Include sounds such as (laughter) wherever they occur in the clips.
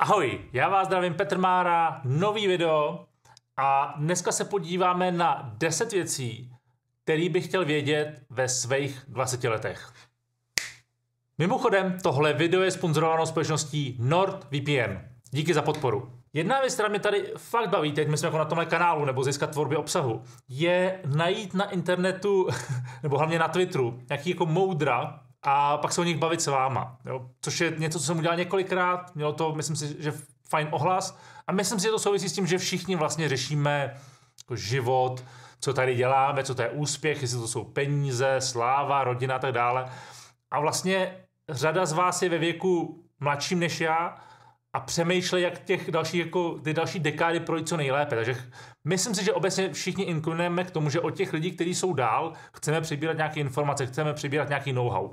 Ahoj, já vás zdravím Petr Mára, nový video a dneska se podíváme na 10 věcí, které bych chtěl vědět ve svých 20 letech. Mimochodem, tohle video je sponzorováno společností NordVPN. Díky za podporu. Jedna věc, která mě tady fakt baví, teď myslím jako na tomhle kanálu nebo získat tvorby obsahu, je najít na internetu, (laughs) nebo hlavně na Twitteru, nějaký jako moudra, a pak se o nich bavit s váma. Jo? Což je něco, co jsem udělal několikrát, mělo to, myslím si, že fajn ohlas a myslím si, že to souvisí s tím, že všichni vlastně řešíme jako život, co tady děláme, co to je úspěch, jestli to jsou peníze, sláva, rodina a tak dále. A vlastně řada z vás je ve věku mladším než já a přemýšlej, jak těch další, jako, ty další dekády projít co nejlépe. Takže myslím si, že obecně všichni inklinujeme k tomu, že od těch lidí, kteří jsou dál, chceme přibírat nějaké informace, chceme přibírat nějaký know-how.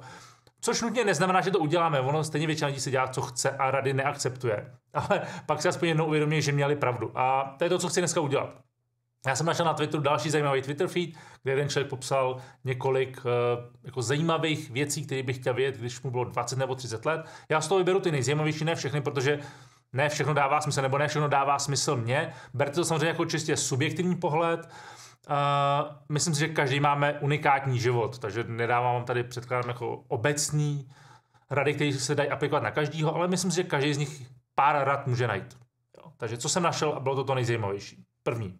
Což nutně neznamená, že to uděláme. Ono stejně většina lidí se dělá, co chce a rady neakceptuje. (laughs) Ale pak se aspoň jednou uvědomí, že měli pravdu. A to je to, co chci dneska udělat. Já jsem našel na Twitteru další zajímavý Twitter feed, kde jeden člověk popsal několik eh, jako zajímavých věcí, které bych chtěl vědět, když mu bylo 20 nebo 30 let. Já z toho vyberu ty nejzajímavější, ne všechny, protože ne všechno dává smysl, nebo ne všechno dává smysl mně. Berte to samozřejmě jako čistě subjektivní pohled. Uh, myslím si, že každý máme unikátní život, takže nedávám vám tady předkládám jako obecný rady, které se dají aplikovat na každýho, ale myslím si, že každý z nich pár rad může najít. Jo. Takže co jsem našel a bylo to to nejzajímavější. První.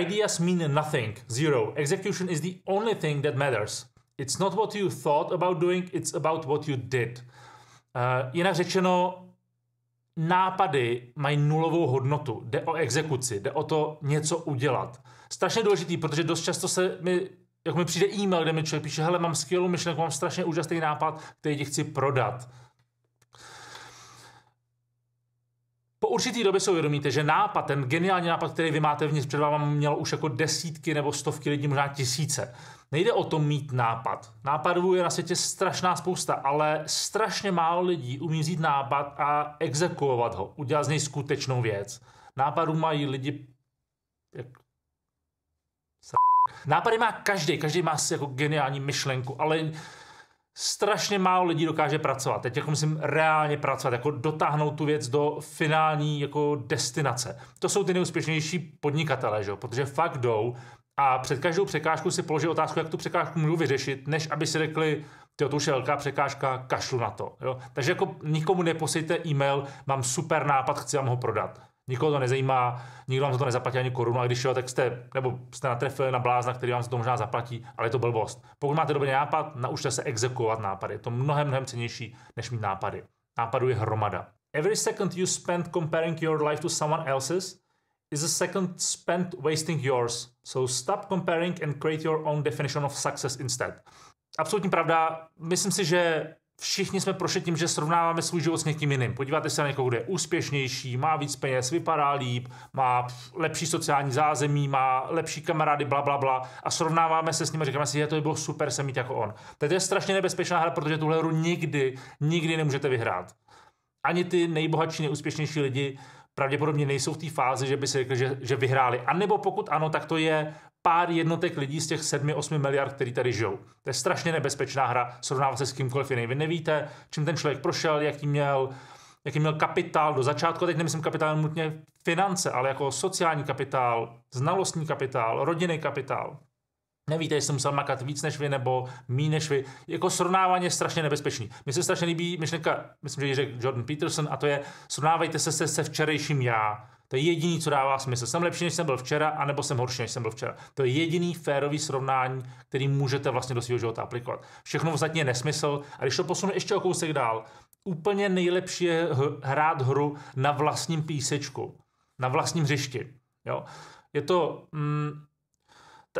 Ideas mean nothing, zero. Execution is the only thing that matters. It's not what you thought about doing, it's about what you did. Uh, jinak řečeno, nápady mají nulovou hodnotu. Jde o exekuci, jde o to něco udělat. Strašně důležitý, protože dost často se mi, jak mi přijde e-mail, kde mi člověk píše, hele, mám skvělou myšlenku, mám strašně úžasný nápad, který ti chci prodat. po určitý době se uvědomíte, že nápad, ten geniální nápad, který vy máte vnitř před váma, měl už jako desítky nebo stovky lidí, možná tisíce. Nejde o to mít nápad. Nápadů je na světě strašná spousta, ale strašně málo lidí umí vzít nápad a exekuovat ho, udělat z něj skutečnou věc. Nápadů mají lidi jak Nápady má každý, každý má si jako geniální myšlenku, ale strašně málo lidí dokáže pracovat. Teď jako musím reálně pracovat, jako dotáhnout tu věc do finální jako destinace. To jsou ty nejúspěšnější podnikatele, že protože fakt jdou a před každou překážkou si položí otázku, jak tu překážku můžu vyřešit, než aby si řekli, tyjo, to už je velká překážka, kašlu na to. Jo? Takže jako nikomu neposejte e-mail, mám super nápad, chci vám ho prodat. Nikoho to nezajímá, nikdo vám za to nezaplatí ani korunu, a když jo, tak jste, nebo jste natrefili na blázna, který vám za to možná zaplatí, ale je to blbost. Pokud máte dobrý nápad, naučte se exekuovat nápady. Je to mnohem, mnohem cenější, než mít nápady. Nápadů je hromada. Every second you spend comparing your life to someone else's is a second spent wasting yours. So stop comparing and create your own definition of success instead. Absolutní pravda, myslím si, že všichni jsme prošli tím, že srovnáváme svůj život s někým jiným. Podíváte se na někoho, kdo je úspěšnější, má víc peněz, vypadá líp, má lepší sociální zázemí, má lepší kamarády, bla, bla, bla. A srovnáváme se s ním a říkáme si, že to by bylo super se mít jako on. To je strašně nebezpečná hra, protože tuhle hru nikdy, nikdy nemůžete vyhrát. Ani ty nejbohatší, nejúspěšnější lidi pravděpodobně nejsou v té fázi, že by si řekli, že, že vyhráli. A nebo pokud ano, tak to je pár jednotek lidí z těch 7-8 miliard, který tady žijou. To je strašně nebezpečná hra, srovnává se s kýmkoliv jiným. Vy nevíte, čím ten člověk prošel, jaký měl, jaký měl kapitál do začátku, teď nemyslím kapitál nutně finance, ale jako sociální kapitál, znalostní kapitál, rodinný kapitál nevíte, jestli jsem musel makat víc než vy nebo mí než vy. Jako srovnávání je strašně nebezpečný. Mně se strašně líbí myšlenka, myslím, že ji řekl Jordan Peterson, a to je srovnávejte se se, se včerejším já. To je jediný, co dává smysl. Jsem lepší, než jsem byl včera, anebo jsem horší, než jsem byl včera. To je jediný férový srovnání, který můžete vlastně do svého života aplikovat. Všechno ostatní je nesmysl. A když to posunu ještě o kousek dál, úplně nejlepší je hrát hru na vlastním písečku, na vlastním hřišti. Jo? Je to, mm,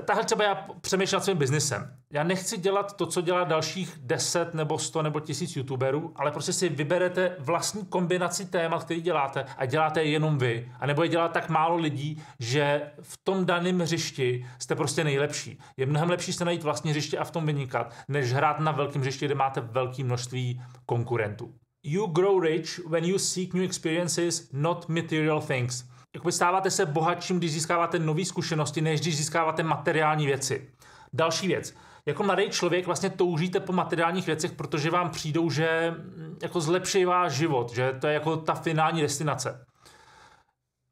Tahle třeba já přemýšlím nad svým biznesem. Já nechci dělat to, co dělá dalších 10 nebo 100 nebo 1000 youtuberů, ale prostě si vyberete vlastní kombinaci témat, který děláte a děláte je jenom vy. A nebo je dělá tak málo lidí, že v tom daném hřišti jste prostě nejlepší. Je mnohem lepší se najít vlastní hřiště a v tom vynikat, než hrát na velkém hřišti, kde máte velké množství konkurentů. You grow rich when you seek new experiences, not material things jakoby stáváte se bohatším, když získáváte nové zkušenosti, než když získáváte materiální věci. Další věc. Jako mladý člověk vlastně toužíte po materiálních věcech, protože vám přijdou, že mm, jako zlepší váš život, že to je jako ta finální destinace.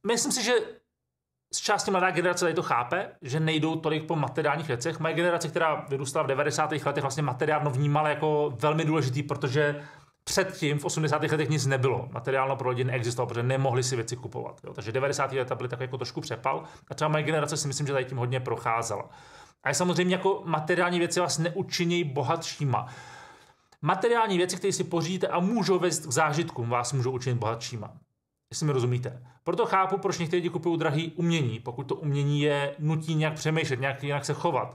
Myslím si, že z části mladá generace tady to chápe, že nejdou tolik po materiálních věcech. Moje generace, která vyrůstala v 90. letech, vlastně materiálno vnímala jako velmi důležitý, protože Předtím v 80. letech nic nebylo. Materiálno pro lidi neexistovalo, protože nemohli si věci kupovat. Jo. Takže 90. leta byly tak jako trošku přepal a třeba moje generace si myslím, že tady tím hodně procházela. A je samozřejmě jako materiální věci vás neučinějí bohatšíma. Materiální věci, které si pořídíte a můžou vést k zážitkům, vás můžou učinit bohatšíma. Jestli mi rozumíte. Proto chápu, proč někteří lidi kupují drahý umění, pokud to umění je nutí nějak přemýšlet, nějak jinak se chovat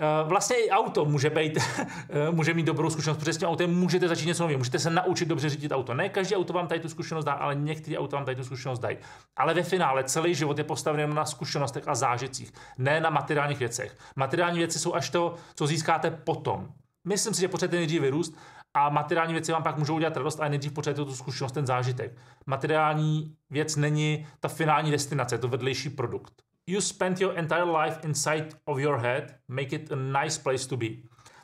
Eh, vlastně i auto může, být, (laughs) eh, může mít dobrou zkušenost, protože s tím autem můžete začít něco nového, můžete se naučit dobře řídit auto. Ne každé auto vám tady tu zkušenost dá, ale některé auto vám tady tu zkušenost dají. Ale ve finále celý život je postaven na zkušenostech a zážitcích, ne na materiálních věcech. Materiální věci jsou až to, co získáte potom. Myslím si, že potřebujete nejdřív vyrůst a materiální věci vám pak můžou udělat radost, ale nejdřív potřebujete tu zkušenost, ten zážitek. Materiální věc není ta finální destinace, je to vedlejší produkt you spend your entire life inside of your head, make it a nice place to be.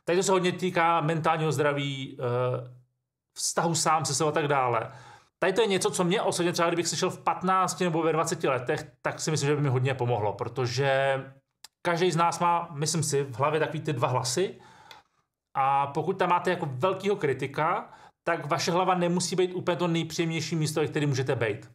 Tady to se hodně týká mentálního zdraví, eh, vztahu sám se sebou a tak dále. Tady to je něco, co mě osobně třeba, kdybych slyšel v 15 nebo ve 20 letech, tak si myslím, že by mi hodně pomohlo, protože každý z nás má, myslím si, v hlavě takový ty dva hlasy a pokud tam máte jako velkého kritika, tak vaše hlava nemusí být úplně to nejpříjemnější místo, které můžete být.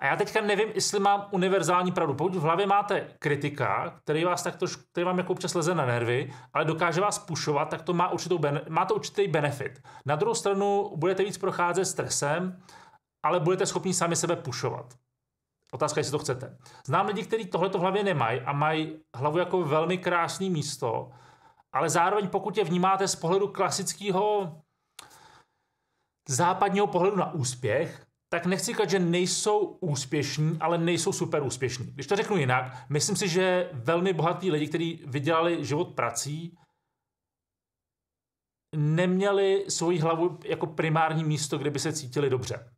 A já teďka nevím, jestli mám univerzální pravdu. Pokud v hlavě máte kritika, který, vás tak který vám jako občas leze na nervy, ale dokáže vás pušovat, tak to má, určitou, má to určitý benefit. Na druhou stranu budete víc procházet stresem, ale budete schopni sami sebe pušovat. Otázka, jestli to chcete. Znám lidi, kteří tohle v hlavě nemají a mají hlavu jako velmi krásné místo, ale zároveň pokud je vnímáte z pohledu klasického západního pohledu na úspěch, tak nechci říkat, že nejsou úspěšní, ale nejsou super úspěšní. Když to řeknu jinak, myslím si, že velmi bohatí lidi, kteří vydělali život prací, neměli svoji hlavu jako primární místo, kde by se cítili dobře.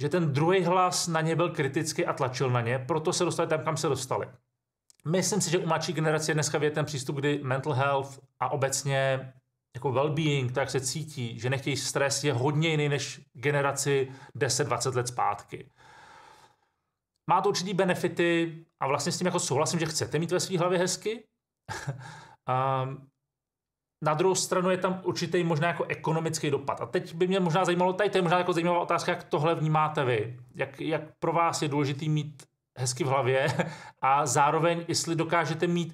Že ten druhý hlas na ně byl kritický a tlačil na ně, proto se dostali tam, kam se dostali. Myslím si, že u mladší generace je dneska věd ten přístup, kdy mental health a obecně jako well-being, tak se cítí, že nechtějí stres, je hodně jiný než generaci 10-20 let zpátky. Má to určitý benefity a vlastně s tím jako souhlasím, že chcete mít ve své hlavě hezky. (laughs) Ehm, na druhou stranu je tam určitý možná jako ekonomický dopad. A teď by mě možná zajímalo, tady to je možná jako zajímavá otázka, jak tohle vnímáte vy. Jak, jak pro vás je důležitý mít hezky v hlavě (laughs) a zároveň, jestli dokážete mít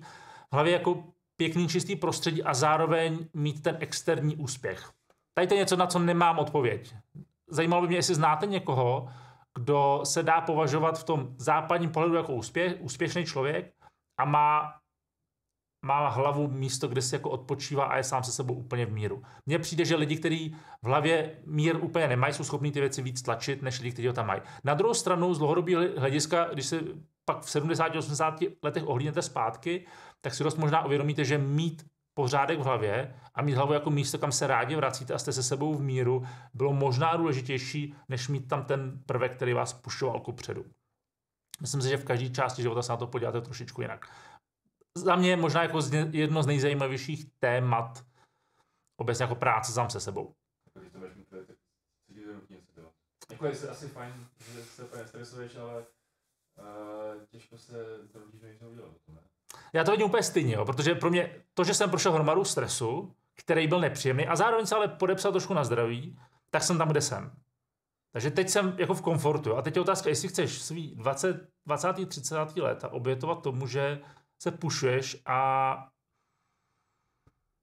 v hlavě jako pěkný čistý prostředí a zároveň mít ten externí úspěch. Tady to je něco, na co nemám odpověď. Zajímalo by mě, jestli znáte někoho, kdo se dá považovat v tom západním pohledu jako úspěch, úspěšný člověk a má, má hlavu místo, kde se jako odpočívá a je sám se sebou úplně v míru. Mně přijde, že lidi, kteří v hlavě mír úplně nemají, jsou schopní ty věci víc tlačit, než lidi, kteří ho tam mají. Na druhou stranu, z dlouhodobého hlediska, když se pak v 70, 80 letech ohlídnete zpátky, tak si dost možná uvědomíte, že mít pořádek v hlavě a mít hlavu jako místo, kam se rádi vracíte a jste se sebou v míru, bylo možná důležitější, než mít tam ten prvek, který vás pušoval ku předu. Myslím si, že v každé části života se na to podíváte trošičku jinak. Za mě možná jako jedno z nejzajímavějších témat obecně jako práce sám se sebou. Když to budeš tak se ti to Jako je asi fajn, že se úplně stresuješ, ale těžko se to do něco udělat. Ne? Já to vidím úplně stejně, jo, protože pro mě to, že jsem prošel hromadu stresu, který byl nepříjemný a zároveň se ale podepsal trošku na zdraví, tak jsem tam, kde jsem. Takže teď jsem jako v komfortu. A teď je otázka, jestli chceš svý 20, 20 30 let a obětovat tomu, že se pušuješ a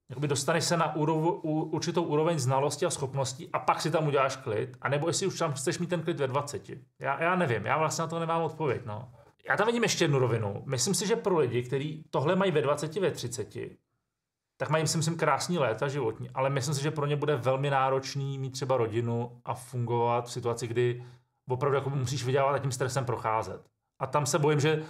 jakoby dostaneš se na úrov, u, určitou úroveň znalosti a schopností a pak si tam uděláš klid, anebo jestli už tam chceš mít ten klid ve 20. Já, já nevím, já vlastně na to nemám odpověď. No. Já tam vidím ještě jednu rovinu. Myslím si, že pro lidi, kteří tohle mají ve 20, ve 30, tak mají, myslím, si, krásný léta životní, ale myslím si, že pro ně bude velmi náročný mít třeba rodinu a fungovat v situaci, kdy opravdu jako musíš vydělávat a tím stresem procházet. A tam se bojím, že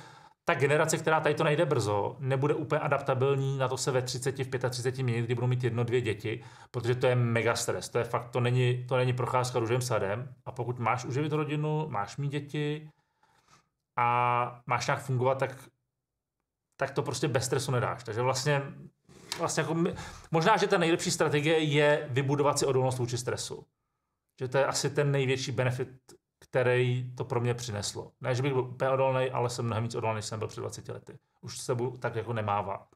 ta generace, která tady to najde brzo, nebude úplně adaptabilní na to se ve 30, v 35 minut, kdy budou mít jedno, dvě děti, protože to je mega stres. To je fakt, to není, to není procházka růžem sadem. A pokud máš uživit rodinu, máš mít děti a máš nějak fungovat, tak, tak to prostě bez stresu nedáš. Takže vlastně, vlastně jako my, možná, že ta nejlepší strategie je vybudovat si odolnost vůči stresu. Že to je asi ten největší benefit který to pro mě přineslo. Ne, že bych byl úplně odolný, ale jsem mnohem víc odolný, než jsem byl před 20 lety. Už se budu tak jako nemává.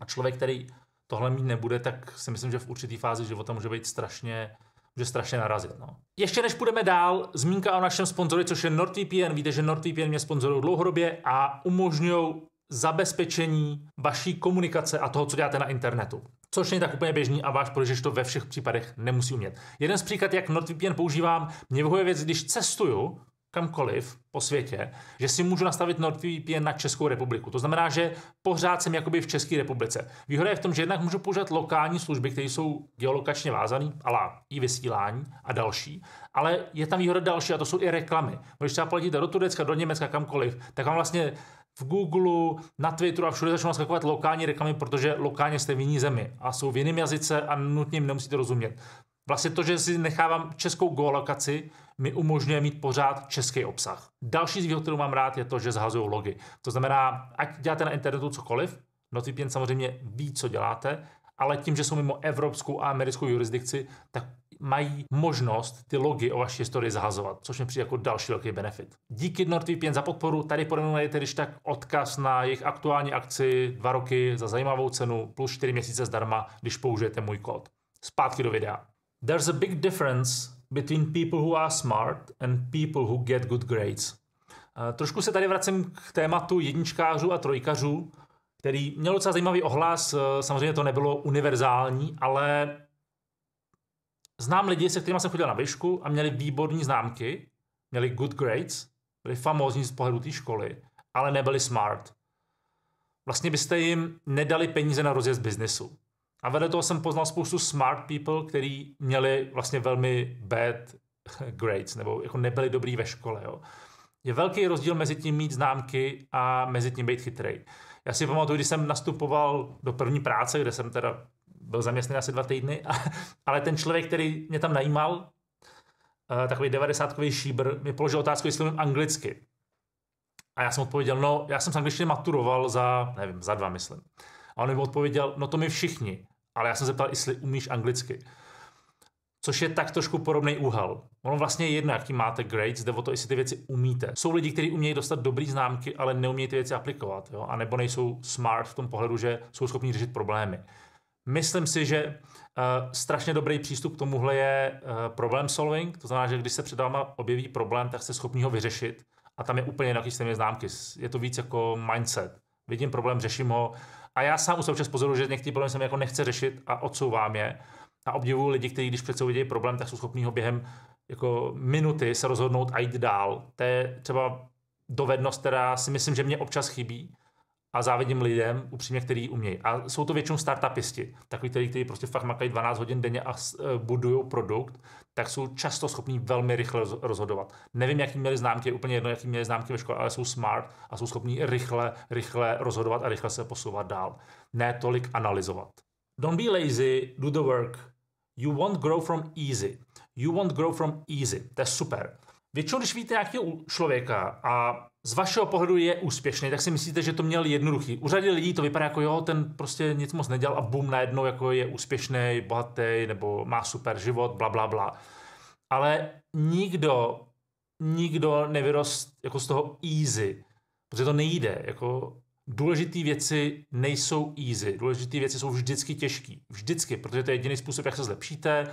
A člověk, který tohle mít nebude, tak si myslím, že v určitý fázi života může být strašně může strašně narazit. No. Ještě než půjdeme dál, zmínka o našem sponzorovi, což je NordVPN. Víte, že NordVPN mě sponzorují dlouhodobě a umožňují zabezpečení vaší komunikace a toho, co děláte na internetu což není tak úplně běžný a váš prohlížeč to ve všech případech nemusí umět. Jeden z příklad, jak NordVPN používám, mě vyhovuje věc, když cestuju, kamkoliv po světě, že si můžu nastavit NordVPN na Českou republiku. To znamená, že pořád jsem jakoby v České republice. Výhoda je v tom, že jednak můžu používat lokální služby, které jsou geolokačně vázané, ale i vysílání a další, ale je tam výhoda další a to jsou i reklamy. Když třeba platíte do Turecka, do Německa, kamkoliv, tak vám vlastně v Google, na Twitteru a všude začnou naskakovat lokální reklamy, protože lokálně jste v jiný zemi a jsou v jiném jazyce a nutně jim nemusíte rozumět. Vlastně to, že si nechávám českou geolokaci, mi umožňuje mít pořád český obsah. Další z výhod, kterou mám rád, je to, že zhazují logy. To znamená, ať děláte na internetu cokoliv, NotVPN samozřejmě ví, co děláte, ale tím, že jsou mimo evropskou a americkou jurisdikci, tak mají možnost ty logy o vaší historii zahazovat, což mi přijde jako další velký benefit. Díky NordVPN za podporu, tady pod mnou najdete když tak odkaz na jejich aktuální akci dva roky za zajímavou cenu plus 4 měsíce zdarma, když použijete můj kód. Zpátky do videa. There's a big difference between people who are smart and people who get good grades. Eh, trošku se tady vracím k tématu jedničkářů a trojkařů, který měl docela zajímavý ohlas, eh, samozřejmě to nebylo univerzální, ale Znám lidi, se kterými jsem chodil na výšku a měli výborní známky, měli good grades, byli famózní z pohledu té školy, ale nebyli smart. Vlastně byste jim nedali peníze na rozjezd biznesu. A vedle toho jsem poznal spoustu smart people, kteří měli vlastně velmi bad (laughs) grades, nebo jako nebyli dobrý ve škole. Jo. Je velký rozdíl mezi tím mít známky a mezi tím být chytrý. Já si pamatuju, když jsem nastupoval do první práce, kde jsem teda byl zaměstnaný asi dva týdny, a, ale ten člověk, který mě tam najímal, eh, takový devadesátkový šíbr, mi položil otázku, jestli mluvím anglicky. A já jsem odpověděl, no, já jsem z angličtiny maturoval za, nevím, za dva, myslím. A on mi odpověděl, no to my všichni, ale já jsem zeptal, jestli umíš anglicky. Což je tak trošku podobný úhel. Ono vlastně je jedno, jaký máte grades, jde o to, jestli ty věci umíte. Jsou lidi, kteří umějí dostat dobrý známky, ale neumějí ty věci aplikovat, jo? a nebo nejsou smart v tom pohledu, že jsou schopni řešit problémy. Myslím si, že Uh, strašně dobrý přístup k tomuhle je uh, problem solving, to znamená, že když se před váma objeví problém, tak jste schopni ho vyřešit. A tam je úplně jinak, jste známky. Je to víc jako mindset. Vidím problém, řeším ho. A já sám u občas pozoruju, že některý problém mi jako nechce řešit a odsouvám je. A obdivuju lidi, kteří když přece sebou vidějí problém, tak jsou schopni ho během jako minuty se rozhodnout a jít dál. To je třeba dovednost, která si myslím, že mě občas chybí a závidím lidem, upřímně, který umějí. A jsou to většinou startupisti, takový, který, který prostě fakt makají 12 hodin denně a eh, budují produkt, tak jsou často schopní velmi rychle rozhodovat. Nevím, jaký měli známky, je úplně jedno, jaký měli známky ve škole, ale jsou smart a jsou schopní rychle, rychle rozhodovat a rychle se posouvat dál. Ne tolik analyzovat. Don't be lazy, do the work. You won't grow from easy. You won't grow from easy. To je super. Většinou, když víte nějakého člověka a z vašeho pohledu je úspěšný, tak si myslíte, že to měl jednoduchý. U řady lidí to vypadá jako jo, ten prostě nic moc nedělal a bum, najednou jako je úspěšný, bohatý nebo má super život, bla, bla, bla. Ale nikdo, nikdo nevyrost jako z toho easy, protože to nejde. Jako důležité věci nejsou easy, důležité věci jsou vždycky těžké. Vždycky, protože to je jediný způsob, jak se zlepšíte,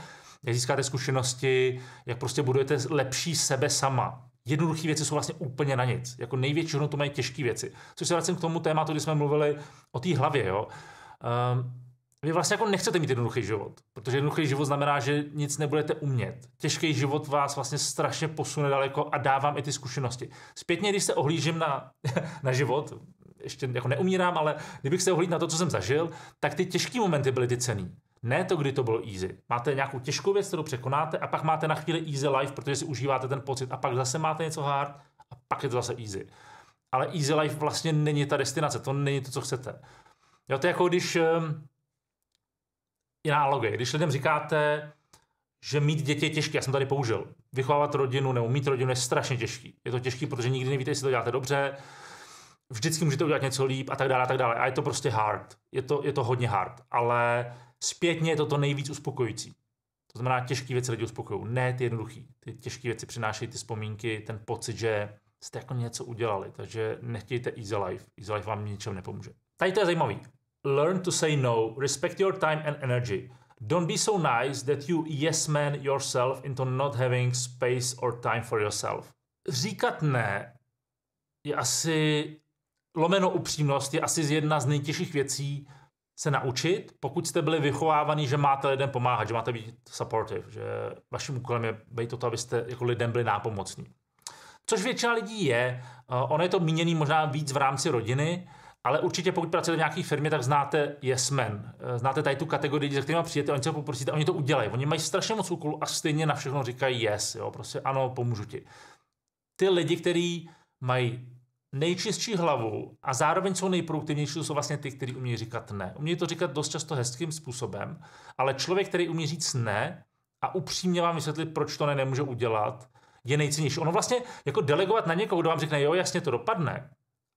jak získáte zkušenosti, jak prostě budujete lepší sebe sama jednoduché věci jsou vlastně úplně na nic. Jako největší hodnotu mají těžké věci. Což se vracím k tomu tématu, kdy jsme mluvili o té hlavě. Jo. Um, vy vlastně jako nechcete mít jednoduchý život, protože jednoduchý život znamená, že nic nebudete umět. Těžký život vás vlastně strašně posune daleko a dá vám i ty zkušenosti. Zpětně, když se ohlížím na, (laughs) na život, ještě jako neumírám, ale kdybych se ohlídl na to, co jsem zažil, tak ty těžké momenty byly ty cený. Ne to, kdy to bylo easy. Máte nějakou těžkou věc, kterou překonáte a pak máte na chvíli easy life, protože si užíváte ten pocit a pak zase máte něco hard a pak je to zase easy. Ale easy life vlastně není ta destinace, to není to, co chcete. Jo, to je jako když ehm, je analogie. Když lidem říkáte, že mít děti je těžké, já jsem tady použil. Vychovávat rodinu nebo mít rodinu je strašně těžký. Je to těžký, protože nikdy nevíte, jestli to děláte dobře, vždycky můžete udělat něco líp a tak dále a tak dále. A je to prostě hard. Je to, je to hodně hard. Ale Zpětně je to to nejvíc uspokojící. To znamená, těžké věci lidi uspokojují. Ne ty jednoduché. Ty těžké věci přinášejí ty vzpomínky, ten pocit, že jste jako něco udělali. Takže nechtějte easy life. Easy life vám ničem nepomůže. Tady to je zajímavý. Learn to say no, respect your time and energy. Don't be so nice that you yes man yourself into not having space or time for yourself. Říkat ne je asi, lomeno upřímnost, je asi jedna z nejtěžších věcí, se naučit, pokud jste byli vychovávaní, že máte lidem pomáhat, že máte být supportive, že vaším úkolem je být toto, abyste jako lidem byli nápomocní. Což většina lidí je, eh, ono je to míněný možná víc v rámci rodiny, ale určitě pokud pracujete v nějaké firmě, tak znáte yes men. Eh, znáte tady tu kategorii, za kterými přijete, oni se poprosíte, oni to udělají. Oni mají strašně moc úkolů a stejně na všechno říkají yes, jo, prostě ano, pomůžu ti. Ty lidi, kteří mají nejčistší hlavou a zároveň jsou nejproduktivnější, jsou vlastně ty, kteří umí říkat ne. Umí to říkat dost často hezkým způsobem, ale člověk, který umí říct ne a upřímně vám vysvětlit, proč to ne nemůže udělat, je nejcennější. Ono vlastně jako delegovat na někoho, kdo vám řekne, jo, jasně to dopadne,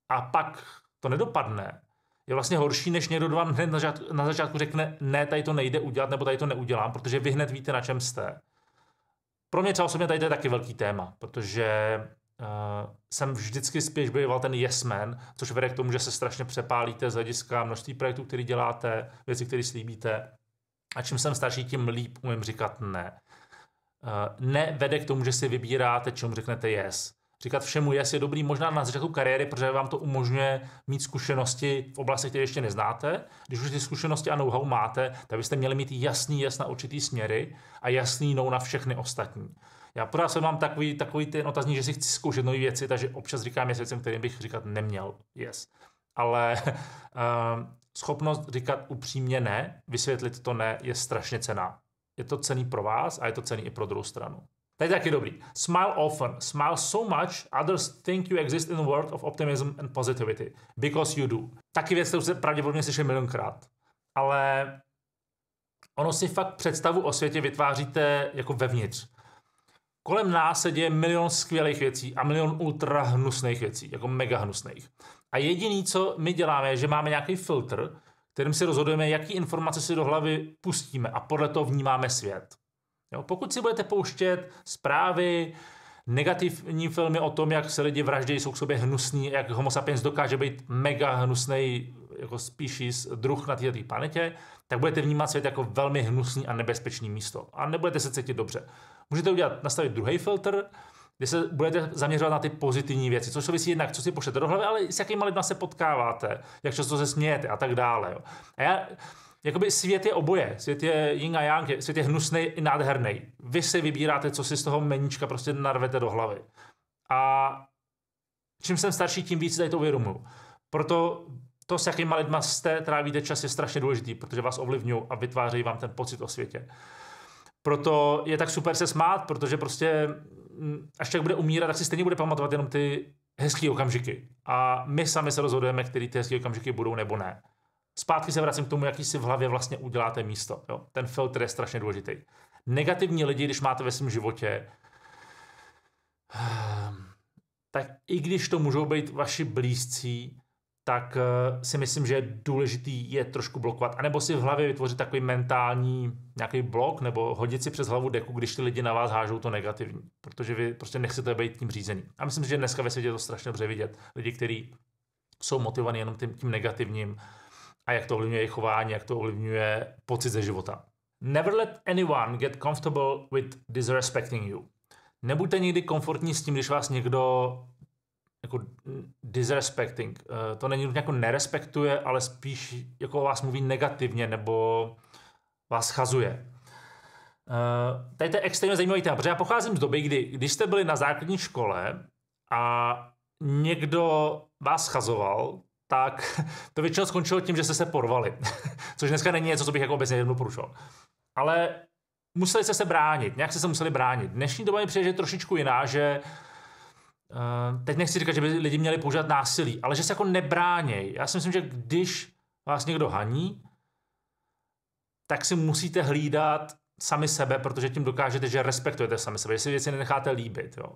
a pak to nedopadne, je vlastně horší, než někdo vám hned na, začátku, na začátku řekne, ne, tady to nejde udělat, nebo tady to neudělám, protože vy hned víte, na čem jste. Pro mě třeba osobně tady to je taky velký téma, protože uh, jsem vždycky spíš býval ten yes man, což vede k tomu, že se strašně přepálíte z hlediska množství projektů, který děláte, věci, které slíbíte. A čím jsem starší, tím líp umím říkat ne. Uh, ne vede k tomu, že si vybíráte, čemu řeknete yes. Říkat všemu yes je dobrý možná na začátku kariéry, protože vám to umožňuje mít zkušenosti v oblasti, které ještě neznáte. Když už ty zkušenosti a know-how máte, tak byste měli mít jasný yes na určitý směry a jasný no na všechny ostatní já pořád jsem mám takový, takový ten otazník, že si chci zkoušet nové věci, takže občas říkám je věcem, kterým bych říkat neměl. Yes. Ale uh, (laughs) schopnost říkat upřímně ne, vysvětlit to ne, je strašně cená. Je to cený pro vás a je to cený i pro druhou stranu. Tady taky dobrý. Smile often. Smile so much, others think you exist in a world of optimism and positivity. Because you do. Taky věc, kterou se pravděpodobně slyšel milionkrát. Ale ono si fakt představu o světě vytváříte jako vevnitř. Kolem nás se děje milion skvělých věcí a milion ultra hnusných věcí, jako mega hnusných. A jediný, co my děláme, je, že máme nějaký filtr, kterým si rozhodujeme, jaký informace si do hlavy pustíme a podle toho vnímáme svět. Jo? Pokud si budete pouštět zprávy, negativní filmy o tom, jak se lidi vraždějí, jsou k sobě hnusní, jak homo sapiens dokáže být mega hnusný jako species, druh na této planetě, tak budete vnímat svět jako velmi hnusný a nebezpečný místo. A nebudete se cítit dobře. Můžete udělat, nastavit druhý filtr, kde se budete zaměřovat na ty pozitivní věci, což souvisí jednak, co si pošlete do hlavy, ale s jakýma lidma se potkáváte, jak často se smějete a tak dále. Jo. A já, Jakoby svět je oboje, svět je yin a yang, svět je hnusný i nádherný. Vy si vybíráte, co si z toho meníčka prostě narvete do hlavy. A čím jsem starší, tím víc tady to uvědomuju. Proto to, s jakýma lidma jste, trávíte čas, je strašně důležitý, protože vás ovlivňují a vytvářejí vám ten pocit o světě. Proto je tak super se smát, protože prostě mm, až člověk bude umírat, tak si stejně bude pamatovat jenom ty hezké okamžiky. A my sami se rozhodujeme, který ty hezké okamžiky budou nebo ne. Zpátky se vracím k tomu, jaký si v hlavě vlastně uděláte místo. Jo? Ten filtr je strašně důležitý. Negativní lidi, když máte ve svém životě, (sighs) tak i když to můžou být vaši blízcí, tak eh, si myslím, že je důležitý je trošku blokovat, a nebo si v hlavě vytvořit takový mentální nějaký blok, nebo hodit si přes hlavu deku, když ty lidi na vás hážou to negativní, protože vy prostě nechcete být tím řízený. A myslím, že dneska ve světě je to strašně dobře vidět. Lidi, kteří jsou motivovaní jenom tím, tím negativním a jak to ovlivňuje jejich chování, jak to ovlivňuje pocit ze života. Never let anyone get comfortable with disrespecting you. Nebuďte nikdy komfortní s tím, když vás někdo jako disrespecting. Eh, to není nutně jako nerespektuje, ale spíš jako vás mluví negativně nebo vás schazuje. Eh, tady to je extrémně zajímavý téma, protože já pocházím z doby, kdy, když jste byli na základní škole a někdo vás schazoval, tak (laughs) to většinou skončilo tím, že jste se porvali. (laughs) Což dneska není něco, co bych jako obecně jednou porušil. Ale museli jste se bránit, nějak jste se museli bránit. Dnešní doba mi přijde, že je trošičku jiná, že uh, Uh, teď nechci říkat, že by lidi měli používat násilí, ale že se jako nebráněj. Já si myslím, že když vás někdo haní, tak si musíte hlídat sami sebe, protože tím dokážete, že respektujete sami sebe, že si věci nenecháte líbit. Jo.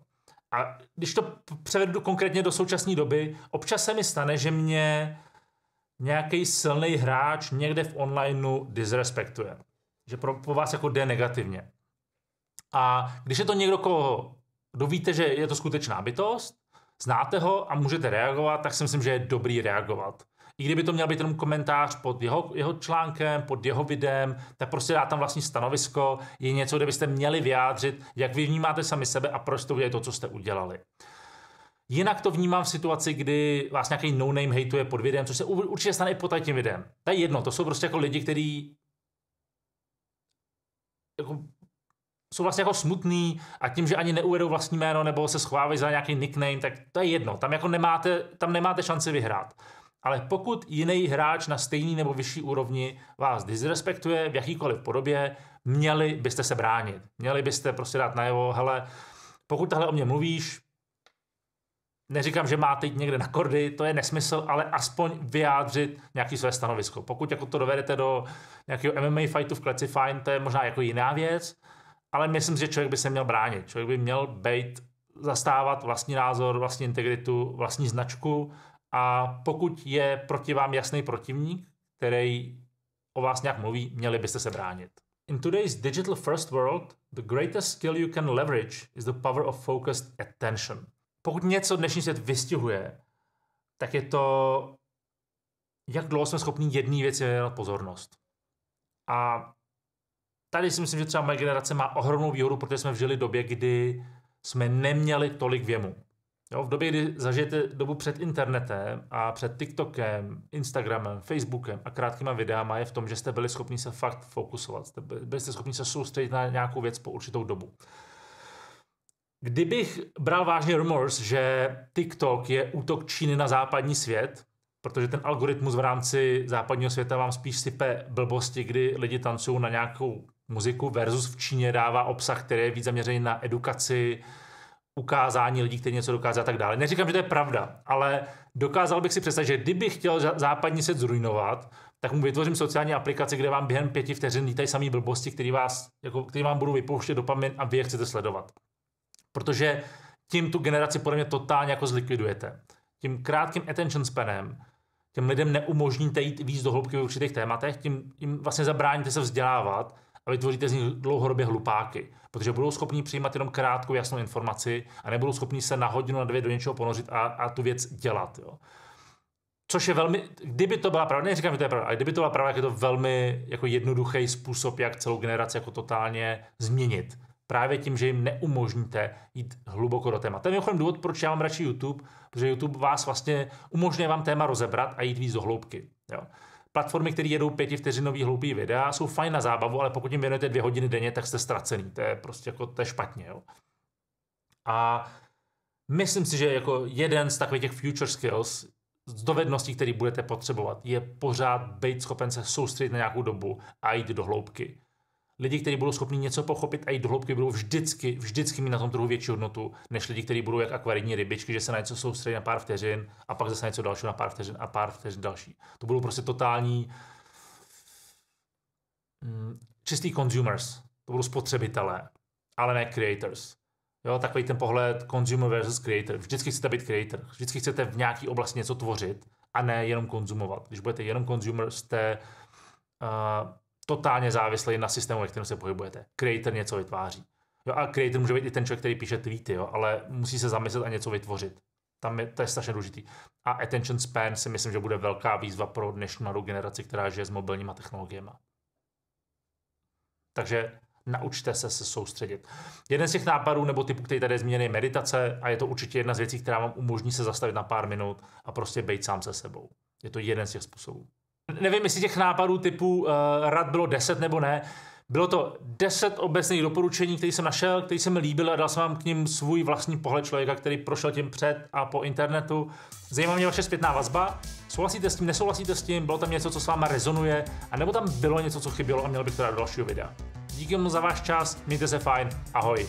A když to převedu konkrétně do současné doby, občas se mi stane, že mě nějaký silný hráč někde v onlineu disrespektuje. Že pro, po vás jako jde negativně. A když je to někdo, koho kdo víte, že je to skutečná bytost, znáte ho a můžete reagovat, tak si myslím, že je dobrý reagovat. I kdyby to měl být jenom komentář pod jeho, jeho článkem, pod jeho videem, tak prostě dá tam vlastní stanovisko, je něco, kde byste měli vyjádřit, jak vy vnímáte sami sebe a proč to je to, co jste udělali. Jinak to vnímám v situaci, kdy vás nějaký no-name hejtuje pod videem, což se určitě stane i pod tím videem. To je jedno, to jsou prostě jako lidi, kteří jako jsou vlastně jako smutný a tím, že ani neuvedou vlastní jméno nebo se schovávají za nějaký nickname, tak to je jedno. Tam jako nemáte, tam nemáte šanci vyhrát. Ale pokud jiný hráč na stejný nebo vyšší úrovni vás disrespektuje v jakýkoliv podobě, měli byste se bránit. Měli byste prostě dát najevo, hele, pokud tahle o mě mluvíš, neříkám, že máte jít někde na kordy, to je nesmysl, ale aspoň vyjádřit nějaký své stanovisko. Pokud jako to dovedete do nějakého MMA fightu v kleci, fajn, to je možná jako jiná věc, ale myslím, že člověk by se měl bránit. Člověk by měl být, zastávat vlastní názor, vlastní integritu, vlastní značku a pokud je proti vám jasný protivník, který o vás nějak mluví, měli byste se bránit. In today's digital first world, the greatest skill you can leverage is the power of focused attention. Pokud něco dnešní svět vystihuje, tak je to, jak dlouho jsme schopni jedné věci věnovat pozornost. A tady si myslím, že třeba moje generace má ohromnou výhodu, protože jsme žili době, kdy jsme neměli tolik věmu. Jo, v době, kdy zažijete dobu před internetem a před TikTokem, Instagramem, Facebookem a krátkýma videama je v tom, že jste byli schopni se fakt fokusovat. Jste byli jste schopni se soustředit na nějakou věc po určitou dobu. Kdybych bral vážně rumors, že TikTok je útok Číny na západní svět, protože ten algoritmus v rámci západního světa vám spíš sype blbosti, kdy lidi tancují na nějakou muziku versus v Číně dává obsah, který je víc zaměřený na edukaci, ukázání lidí, kteří něco dokázali a tak dále. Neříkám, že to je pravda, ale dokázal bych si představit, že kdybych chtěl západní svět zrujnovat, tak mu vytvořím sociální aplikaci, kde vám během pěti vteřin lítají samý blbosti, který, vás, jako, který vám budu vypouštět do paměť a vy je chcete sledovat. Protože tím tu generaci podle mě totálně jako zlikvidujete. Tím krátkým attention spanem, těm lidem neumožníte jít víc do hloubky v určitých tématech, tím tím vlastně zabráníte se vzdělávat a vytvoříte z nich dlouhodobě hlupáky, protože budou schopni přijímat jenom krátkou jasnou informaci a nebudou schopni se na hodinu, na dvě do něčeho ponořit a, a tu věc dělat. Jo. Což je velmi, kdyby to byla pravda, neříkám, že to je pravda, ale kdyby to byla pravda, tak je to velmi jako jednoduchý způsob, jak celou generaci jako totálně změnit. Právě tím, že jim neumožníte jít hluboko do téma. To je mimochodem důvod, proč já mám radši YouTube, protože YouTube vás vlastně umožňuje vám téma rozebrat a jít víc do hloubky. Jo platformy, které jedou pětivteřinový hloupý videa, jsou fajn na zábavu, ale pokud jim věnujete dvě hodiny denně, tak jste ztracený. To je prostě jako, to je špatně. Jo? A myslím si, že jako jeden z takových těch future skills, z dovedností, které budete potřebovat, je pořád být schopen se soustředit na nějakou dobu a jít do hloubky lidi, kteří budou schopni něco pochopit a jít do hloubky, budou vždycky, vždycky mít na tom trhu větší hodnotu, než lidi, kteří budou jak akvarijní rybičky, že se na něco soustředí na pár vteřin a pak zase na něco dalšího na pár vteřin a pár vteřin další. To budou prostě totální mm, čistý consumers, to budou spotřebitelé, ale ne creators. Jo, takový ten pohled consumer versus creator. Vždycky chcete být creator, vždycky chcete v nějaký oblasti něco tvořit a ne jenom konzumovat. Když budete jenom consumer, jste uh, totálně závislý na systému, ve kterém se pohybujete. Creator něco vytváří. Jo, a creator může být i ten člověk, který píše tweety, jo, ale musí se zamyslet a něco vytvořit. Tam je, to je strašně důležitý. A attention span si myslím, že bude velká výzva pro dnešní mladou generaci, která žije s mobilníma technologiemi. Takže naučte se se soustředit. Jeden z těch nápadů nebo typů, který tady je zmíněný, je meditace a je to určitě jedna z věcí, která vám umožní se zastavit na pár minut a prostě být sám se sebou. Je to jeden z těch způsobů. Nevím, jestli těch nápadů typu uh, rad bylo 10 nebo ne. Bylo to 10 obecných doporučení, které jsem našel, které se mi líbil a dal jsem vám k ním svůj vlastní pohled člověka, který prošel tím před a po internetu. Zajímá mě vaše zpětná vazba. Souhlasíte s tím, nesouhlasíte s tím, bylo tam něco, co s váma rezonuje, a nebo tam bylo něco, co chybělo a měl bych to dát do dalšího videa. Díky mu za váš čas, mějte se fajn, ahoj.